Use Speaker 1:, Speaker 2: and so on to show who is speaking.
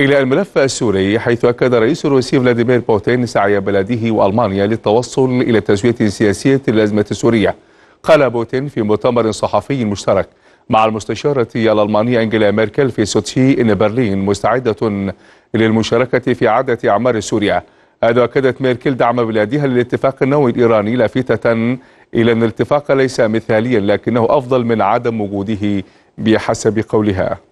Speaker 1: إلى الملف السوري حيث أكد الرئيس الروسي فلاديمير بوتين سعي بلده وألمانيا للتوصل إلى تسوية سياسية للأزمة السورية قال بوتين في مؤتمر صحفي مشترك مع المستشارة الألمانية أنجيلا ميركل في سوتشي إن برلين مستعدة للمشاركة في عادة أعمار سوريا هذا أكدت ميركل دعم بلادها للاتفاق النووي الإيراني لافتة إلى أن الاتفاق ليس مثاليا لكنه أفضل من عدم وجوده بحسب قولها